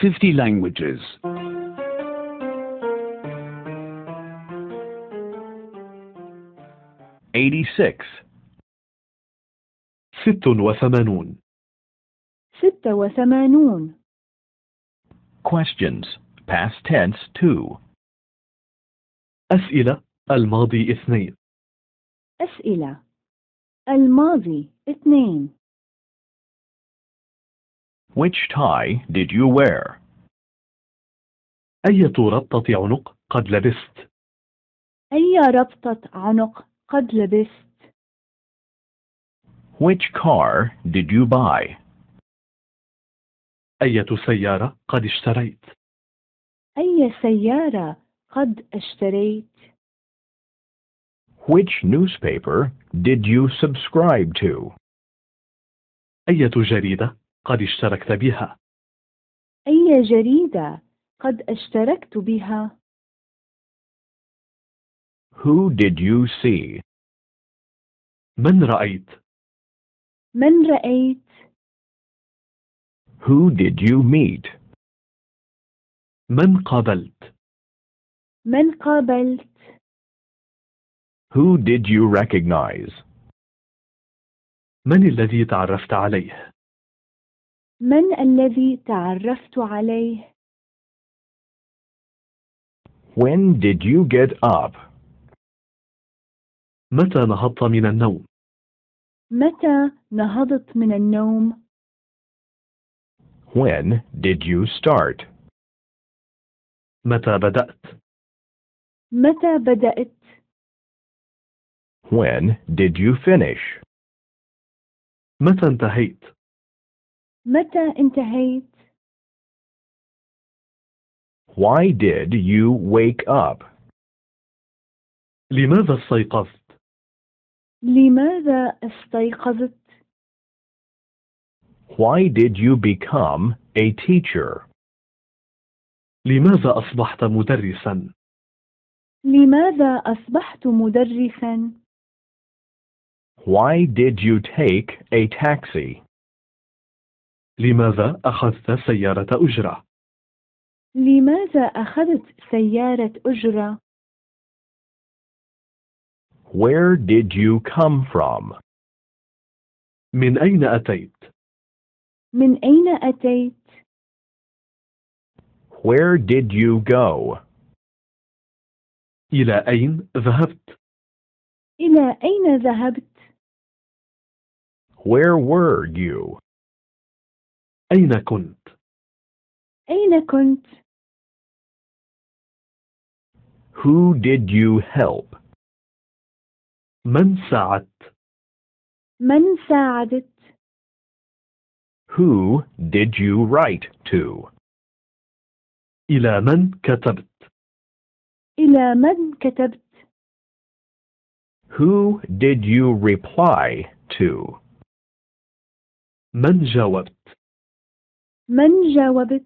50 languages. Eighty six. ست وثمانون. ستة وثمانون. Questions. Past tense 2. أسئلة الماضي اثنين. أسئلة الماضي اثنين. Which tie did you wear? أية ربطة عنق قد لبست؟ أي ربطة عنق قد لبست؟ Which car did you buy? أية سيارة قد اشتريت؟ أي سيارة قد اشتريت؟ Which newspaper did you subscribe to? أية جريدة قد اشتركت بها أي جريدة قد اشتركت بها Who did you see? من رأيت؟ من رأيت؟ Who did you meet? من قابلت؟ من قابلت؟ Who did you recognize? من الذي تعرفت عليه؟ من الذي تعرفت عليه؟ When did you get up? متى نهضت من النوم؟ متى نهضت من النوم؟ When did you start? متى بدأت؟ متى بدأت؟ When did you finish? متى انتهيت؟ متى انتهيت؟ Why did you wake up? لماذا استيقظت؟ لماذا استيقظت؟ Why did you become a teacher? لماذا أصبحت مدرسا؟ لماذا أصبحت مدرسا؟ Why did you take a taxi? لماذا أخذت سيارة أجرة؟ لماذا أخذت سيارة أجرة؟ Where did you come from? من أين أتيت؟ من أين أتيت؟ Where did you go? إلى أين ذهبت؟ إلى أين ذهبت؟ Where were you? أين كنت؟ أين كنت؟ Who did you help? من ساعدت؟ من ساعدت؟ Who did you write to? إلى من كتبت؟ إلى من كتبت؟ Who did you reply to? من جاوبت؟ من جاوبت؟